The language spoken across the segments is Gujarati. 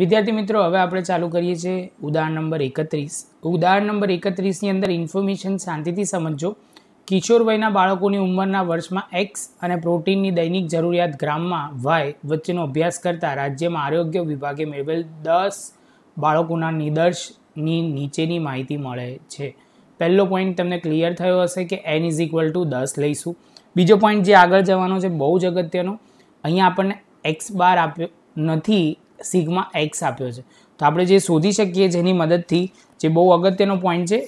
વિદ્યાર્થી મિત્રો હવે આપણે ચાલુ કરીએ છીએ ઉદાહરણ નંબર એકત્રીસ ઉદાહરણ નંબર એકત્રીસની અંદર ઇન્ફોર્મેશન શાંતિથી સમજો કિશોર વયના બાળકોની ઉંમરના વર્ષમાં એક્સ અને પ્રોટીનની દૈનિક જરૂરિયાત ગ્રામમાં વાય વચ્ચેનો અભ્યાસ કરતાં રાજ્યમાં આરોગ્ય વિભાગે મેળવેલ દસ બાળકોના નિદર્શની નીચેની માહિતી મળે છે પહેલો પોઈન્ટ તમને ક્લિયર થયો હશે કે એન ઇઝ ઇક્વલ ટુ દસ લઈશું બીજો પોઈન્ટ જે આગળ જવાનો છે બહુ જ અગત્યનો અહીંયા આપણને એક્સ બાર આપ્યો નથી સિગ્મા એક્સ આપ્યો છે તો આપણે જે શોધી શકીએ જેની મદદથી જે બહુ અગત્યનો પોઈન્ટ છે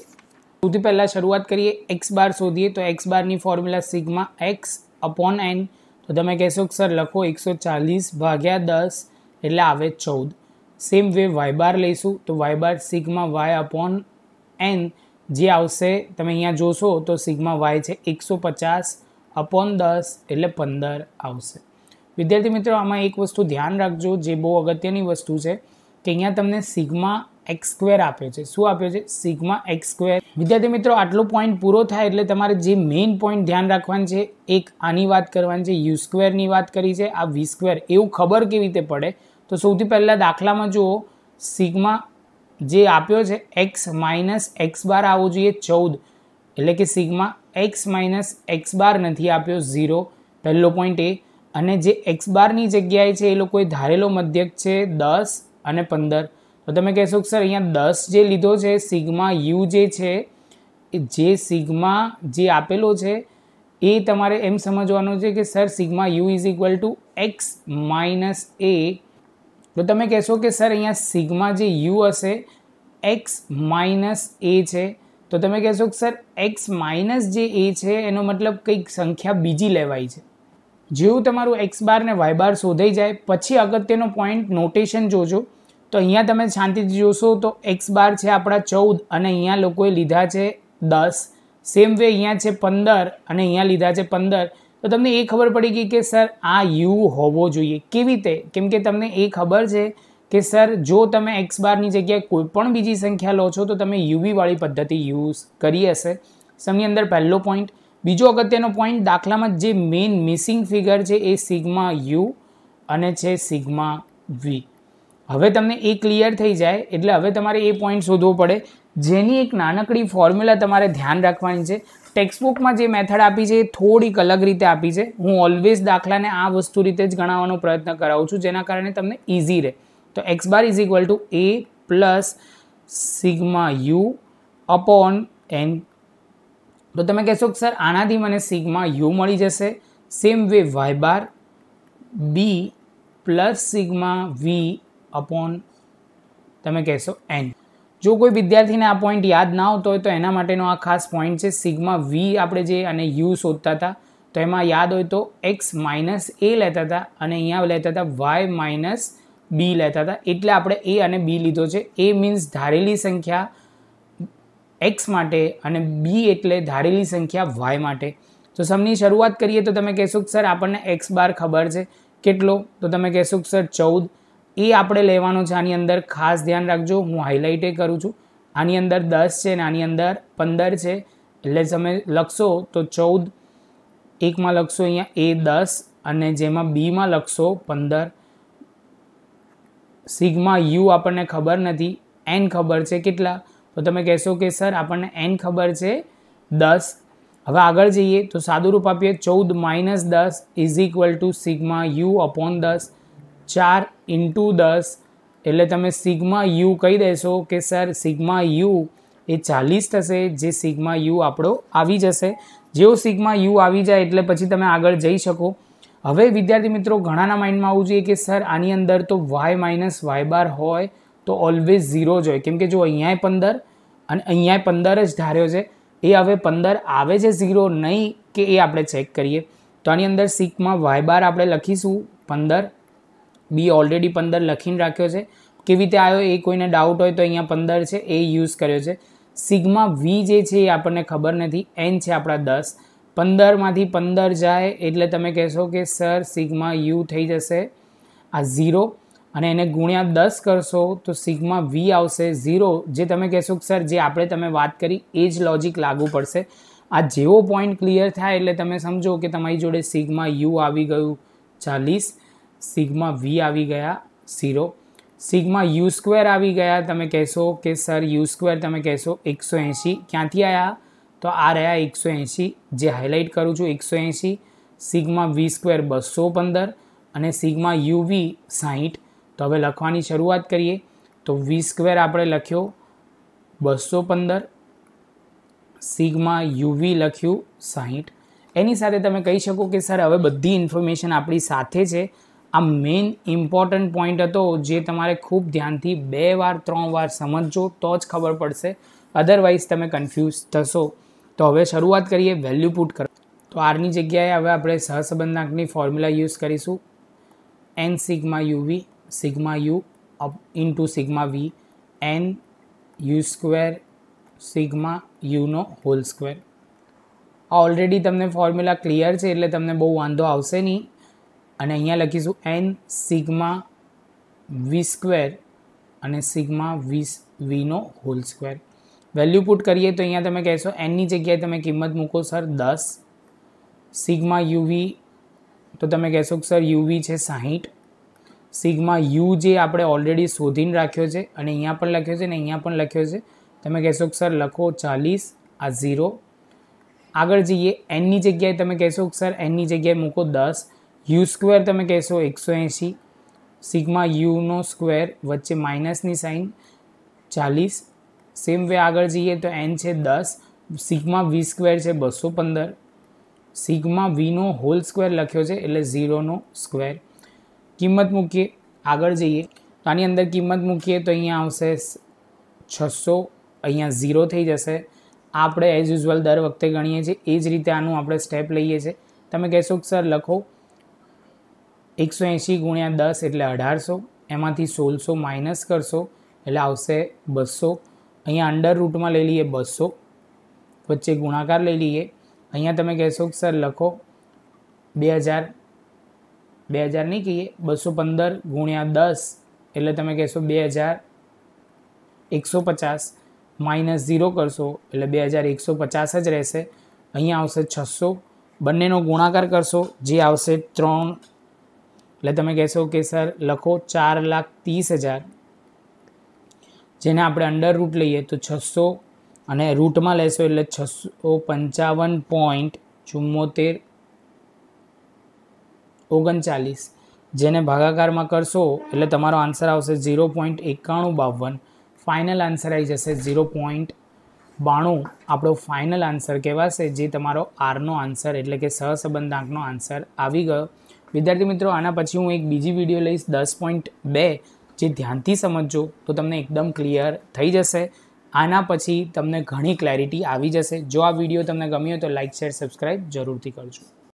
સૌથી પહેલાં શરૂઆત કરીએ એક્સ બાર શોધીએ તો એક્સ બારની formula sigma X upon N તો તમે કહેશો કે સર લખો એકસો ચાલીસ ભાગ્યા દસ એટલે આવે ચૌદ સેમ વે વાય બાર લઈશું તો Y bar sigma Y upon N જે આવશે તમે અહીંયા જોશો તો સિગ્મા વાય છે એકસો પચાસ અપોન દસ એટલે પંદર આવશે વિદ્યાર્થી મિત્રો આમાં એક વસ્તુ ધ્યાન રાખજો જે બહુ અગત્યની વસ્તુ છે કે અહીંયા તમને સિગ્મા એક્સ સ્ક્વેર આપ્યો છે શું આપ્યો છે સિગ્મા એક્સ સ્ક્વેર વિદ્યાર્થી મિત્રો આટલો પોઈન્ટ પૂરો થાય એટલે તમારે જે મેઇન પોઈન્ટ ધ્યાન રાખવાનું છે એક આની વાત કરવાની છે યુ સ્ક્વેરની વાત કરી છે આ વી સ્ક્વેર એવું ખબર કેવી રીતે પડે તો સૌથી પહેલાં દાખલામાં જુઓ સિગ્મા જે આપ્યો છે એક્સ માઇનસ એક્સ બાર આવવો જોઈએ ચૌદ એટલે કે sigma X minus X bar નથી આપ્યો ઝીરો પહેલો પોઈન્ટ એ અને જે એક્સ બારની જગ્યાએ છે એ લોકોએ ધારેલો મધ્યક છે દસ અને પંદર તો તમે કહેશો કે સર અહીંયા દસ જે લીધો છે સિગ્મા યુ જે છે એ જે સિગ્મા જે આપેલો છે એ તમારે એમ સમજવાનું છે કે sir sigma U is equal to X minus A તો તમે કહેશો કે સર અહીંયા સિગ્મા જે યુ હશે એક્સ માઇનસ એ છે તો તમે કહેશો કે સર એક્સ માઇનસ જે એ છે એનો મતલબ કંઈક સંખ્યા બીજી લેવાય છે જેવું તમારું એક્સ બાર ને વાય બાર શોધાઈ જાય પછી અગત્યનો પોઈન્ટ નોટેશન જોજો તો અહીંયા તમે શાંતિથી જોશો તો એક્સ બાર છે આપણા ચૌદ અને અહીંયા લોકોએ લીધા છે દસ સેમ વે અહીંયા છે પંદર અને અહીંયા લીધા છે પંદર તો તમને એ ખબર પડી ગઈ કે સર આ યુ હોવો જોઈએ કેવી રીતે કેમ કે તમને એ ખબર છે કે સર જો તમે એક્સ બારની જગ્યાએ કોઈ પણ બીજી સંખ્યા લો છો તો તમે યુવીવાળી પદ્ધતિ યુઝ કરી હશે સમની અંદર પહેલો પોઈન્ટ બીજો અગત્યનો પોઈન્ટ દાખલામાં જે મેઇન મિસિંગ ફિગર છે એ સિગ્મા યુ અને છે સિગ્મા વી હવે તમને એ ક્લિયર થઈ જાય એટલે હવે તમારે એ પોઈન્ટ શોધવો પડે જેની એક નાનકડી ફોર્મ્યુલા તમારે ધ્યાન રાખવાની છે ટેક્સ્ટબુકમાં જે મેથડ આપી છે એ થોડીક અલગ રીતે આપી છે હું ઓલવેઝ દાખલાને આ વસ્તુ રીતે જ ગણાવવાનો પ્રયત્ન કરાવું છું જેના કારણે તમને ઇઝી રહે તો X bar is equal to A plus sigma U upon N તો તમે કહેશો કે સર આનાથી મને સિગ્મા યુ મળી જશે same way Y bar B plus sigma V upon તમે કહેશો એન જો કોઈ વિદ્યાર્થીને આ પોઈન્ટ યાદ ના હોતો હોય તો એના માટેનો આ ખાસ પોઈન્ટ છે સિગ્મા વી આપણે જે અને યુ શોધતા હતા તો એમાં યાદ હોય તો એક્સ માઇનસ એ લેતા હતા અને અહીંયા લેતા હતા વાય માઇનસ બી લેતા હતા એટલે આપણે એ અને બી લીધો છે એ મીન્સ ધારેલી સંખ્યા એક્સ માટે અને બી એટલે ધારેલી સંખ્યા વાય માટે તો સમની શરૂઆત કરીએ તો તમે કહેશો કે સર આપણને એક્સ બાર ખબર છે કેટલો તો તમે કહેશો કે સર ચૌદ એ આપણે લેવાનો છે આની અંદર ખાસ ધ્યાન રાખજો હું હાઇલાઇટ એ કરું છું આની અંદર દસ છે ને આની અંદર પંદર છે એટલે તમે લખશો તો ચૌદ એકમાં લખશો અહીંયા એ દસ અને જેમાં બીમાં લખશો પંદર સિગમાં યુ આપણને ખબર નથી એન ખબર છે કેટલા તો તમે કહેશો કે સર આપણને એન ખબર છે દસ હવે આગળ જઈએ તો સાદુરૂપ આપીએ ચૌદ માઇનસ દસ is equal to sigma U upon દસ ચાર ઇન્ટુ દસ એટલે તમે સિગ્મા યુ કહી દેશો કે સર સિગ્મા યુ એ ચાલીસ થશે જે સિગ્મા યુ આપણો આવી જશે જેવો સિગ્મા યુ આવી જાય એટલે પછી તમે આગળ જઈ શકો હવે વિદ્યાર્થી મિત્રો ઘણાના માઇન્ડમાં આવવું જોઈએ કે સર આની અંદર તો વાય માઇનસ વાય બાર હોય તો ઓલવેઝ ઝીરો જ હોય કેમ કે જો અહીંયાય પંદર અને અહીંયાય પંદર જ ધાર્યો છે એ હવે પંદર આવે છે ઝીરો નહીં કે એ આપણે ચેક કરીએ તો આની અંદર સિકમાં વાય બાર આપણે લખીશું પંદર બી ઓલરેડી પંદર લખીને રાખ્યો છે કેવી રીતે આવ્યો એ કોઈને ડાઉટ હોય તો અહીંયા પંદર છે એ યુઝ કર્યો છે સિગ્મા વી જે છે એ આપણને ખબર નથી એન છે આપણા દસ પંદરમાંથી પંદર જાય એટલે તમે કહેશો કે સર સિગ્મા યુ થઈ જશે આ ઝીરો અને એને ગુણ્યા દસ કરશો તો સિગ્મા વી આવશે ઝીરો જે તમે કહેશો કે સર જે આપણે તમે વાત કરી એ જ લોજિક લાગુ પડશે આ જેવો પોઈન્ટ ક્લિયર થાય એટલે તમે સમજો કે તમારી જોડે સિગ્મા યુ આવી ગયું ચાલીસ સિગ્મા વી આવી ગયા ઝીરો સિગ્મા યુ સ્ક્વેર આવી ગયા તમે કહેશો કે સર યુ સ્ક્વેર તમે કહેશો એકસો એંશી ક્યાંથી આવ્યા તો આ રહ્યા એકસો એંશી જે હાઇલાઇટ કરું છું એકસો એંશી સિગ્મા વી સ્ક્વેર બસો પંદર અને યુ વી સાહીઠ તો હવે લખવાની શરૂઆત કરીએ તો વી સ્ક્વેર આપણે લખ્યો બસો પંદર સિગમા યુવી લખ્યું સાહીઠ એની સાથે તમે કહી શકો કે સર હવે બધી ઇન્ફોર્મેશન આપણી સાથે છે આ મેઇન ઇમ્પોર્ટન્ટ પોઈન્ટ હતો જે તમારે ખૂબ ધ્યાનથી બે વાર ત્રણ વાર સમજજો તો જ ખબર પડશે અધરવાઇઝ તમે કન્ફ્યુઝ થશો તો હવે શરૂઆત કરીએ વેલ્યુ પુટ કરો તો આરની જગ્યાએ હવે આપણે સહસંબંધાંકની ફોર્મ્યુલા યુઝ કરીશું N sigma UV sigma u up into sigma v n u square sigma u નો હોલ સ્ક્વેર આ ઓલરેડી તમને ફોર્મ્યુલા ક્લિયર છે એટલે તમને બહુ વાંધો આવશે નહીં અને અહીંયા લખીશું એન સિગ્મા વી સ્ક્વેર અને સિગ્મા વીસ વીનો હોલ સ્ક્વેર વેલ્યુ પુટ કરીએ તો અહીંયા તમે કહેશો એનની જગ્યાએ તમે કિંમત મૂકો સર દસ સિગ્મા યુવી તો તમે કહેશો કે સર યુવી છે સાહીઠ સિગ્મા યુ જે આપણે ઓલરેડી શોધીને રાખ્યો છે અને અહીંયા પણ લખ્યો છે ને અહીંયા પણ લખ્યો છે તમે કહેશો કે સર લખો ચાલીસ આ ઝીરો આગળ જઈએ એનની જગ્યાએ તમે કહેશો કે સર એનની જગ્યાએ મૂકો દસ યુ સ્ક્વેર તમે કહેશો એકસો એંશી સિગ્મા યુનો સ્ક્વેર વચ્ચે માઇનસની સાઇન ચાલીસ સેમ વે આગળ જઈએ તો એન છે દસ સિગ્મા વી સ્ક્વેર છે બસો પંદર સિગ્મા વીનો હોલ સ્ક્વેર લખ્યો છે એટલે ઝીરોનો સ્ક્વેર કિંમત મૂકીએ આગળ જઈએ તો આની અંદર કિંમત મૂકીએ તો અહીંયા આવશે છસો અહીંયા ઝીરો થઈ જશે આપણે એઝ યુઝવલ દર વખતે ગણીએ છીએ એ જ રીતે આનું આપણે સ્ટેપ લઈએ છીએ તમે કહેશો કે સર લખો એકસો એંશી ગુણ્યા દસ એટલે અઢારસો એમાંથી સોળસો માઇનસ કરશો એટલે આવશે બસો અહીંયા અંડર રૂટમાં લઈ લઈએ બસો વચ્ચે ગુણાકાર લઈ લઈએ અહીંયા તમે કહેશો કે સર લખો બે હજાર બે હજાર નહીં કહીએ બસો પંદર ગુણ્યા દસ એટલે તમે કહેશો બે હજાર એકસો પચાસ માઇનસ ઝીરો કરશો એટલે બે હજાર એકસો પચાસ જ રહેશે અહીંયા આવશે છસો બંનેનો ગુણાકાર કરશો જે આવશે ત્રણ એટલે તમે કહેશો કે સર લખો ચાર લાખ ત્રીસ હજાર જેને આપણે અંડર રૂટ લઈએ તો છસો અને રૂટમાં લેશો એટલે છસો પંચાવન પોઈન્ટ ચુમ્મોતેર ઓગણચાલીસ જેને ભાગાકારમાં કરશો એટલે તમારો આન્સર આવશે ઝીરો પોઈન્ટ એકાણું બાવન ફાઇનલ આન્સર આવી જશે ઝીરો પોઈન્ટ બાણું આપણો ફાઇનલ આન્સર કહેવાશે જે તમારો આરનો આન્સર એટલે કે સહસંબંધાંકનો આન્સર આવી ગયો વિદ્યાર્થી મિત્રો આના પછી હું એક બીજી વિડીયો લઈશ દસ પોઈન્ટ બે જે ધ્યાનથી સમજજો તો તમને એકદમ ક્લિયર થઈ જશે આના પછી તમને ઘણી ક્લેરિટી આવી જશે જો આ વિડીયો તમને ગમ્યો તો લાઇક શેર સબસ્ક્રાઈબ જરૂરથી કરજો